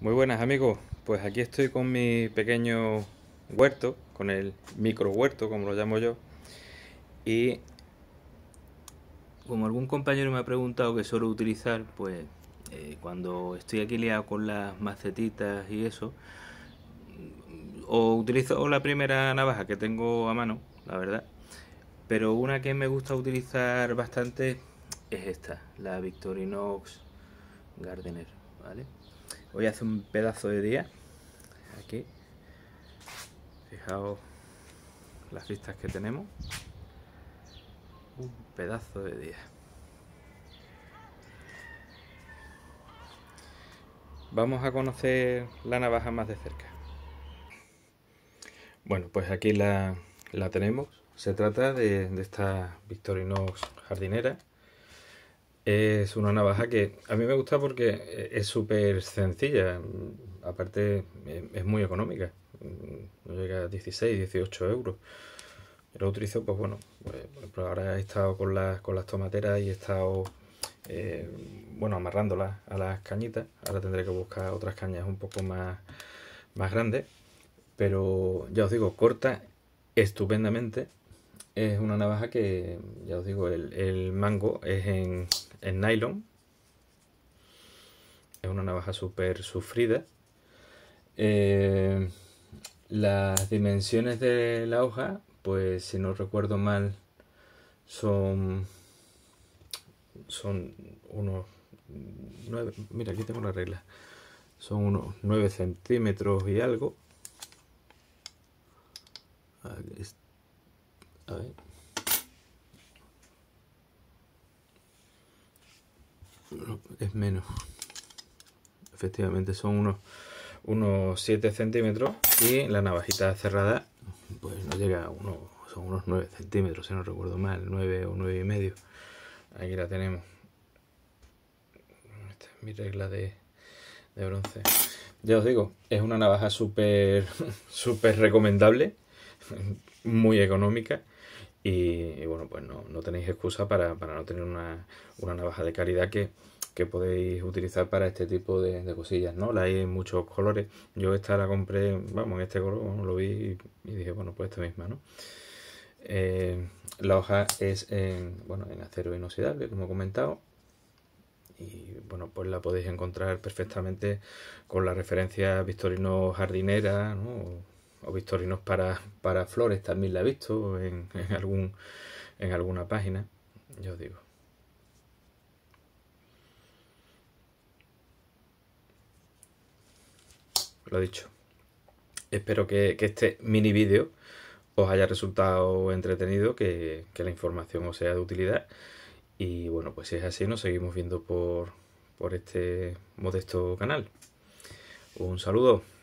Muy buenas amigos, pues aquí estoy con mi pequeño huerto, con el micro huerto como lo llamo yo. Y como algún compañero me ha preguntado que suelo utilizar, pues eh, cuando estoy aquí liado con las macetitas y eso, o utilizo la primera navaja que tengo a mano, la verdad, pero una que me gusta utilizar bastante es esta, la Victorinox Gardener, ¿vale? Hoy hace un pedazo de día. Aquí. Fijaos las vistas que tenemos. Un pedazo de día. Vamos a conocer la navaja más de cerca. Bueno, pues aquí la, tenemos. Se trata de, de esta Victorinox jardinera. Es una navaja que a mí me gusta porque es súper sencilla. Aparte, es muy económica. No llega a 16, 18 euros. Lo utilizo, pues bueno, pues, ahora he estado con las, con las tomateras y he estado, eh, bueno, amarrándolas a las cañitas. Ahora tendré que buscar otras cañas un poco más, más grandes. Pero ya os digo, corta estupendamente es una navaja que, ya os digo, el, mango es en, nylon. Es una navaja súper sufrida. Eh, las dimensiones de la hoja, pues si no recuerdo mal, son, son unos 9, mira aquí tengo la regla, son unos 9 centímetros y algo. Es menos. Efectivamente, son unos, unos 7 centímetros y la navajita cerrada pues no llega a son unos 9 centímetros, si no recuerdo mal, 9 o 9 y medio. Aquí la tenemos. Esta es mi regla de, de bronce. Ya os digo, es una navaja súper súper recomendable, muy económica y, bueno, pues no, tenéis excusa para, no tener una, navaja de calidad que, podéis utilizar para este tipo de, cosillas, ¿no? La hay en muchos colores. Yo esta la compré, vamos, en este color, lo vi y, dije, bueno, pues esta misma, ¿no? Eh, la hoja es en, bueno, en acero inoxidable, como he comentado, y bueno, pues la podéis encontrar perfectamente con la referencia Victorino Jardinera, ¿no? o Victorinos para, para Flores también la he visto en, algún, en alguna página, yo digo. Lo dicho. Espero que, este mini vídeo os haya resultado entretenido, que, que, la información os sea de utilidad. Y bueno, pues si es así, nos seguimos viendo por, por este modesto canal. Un saludo.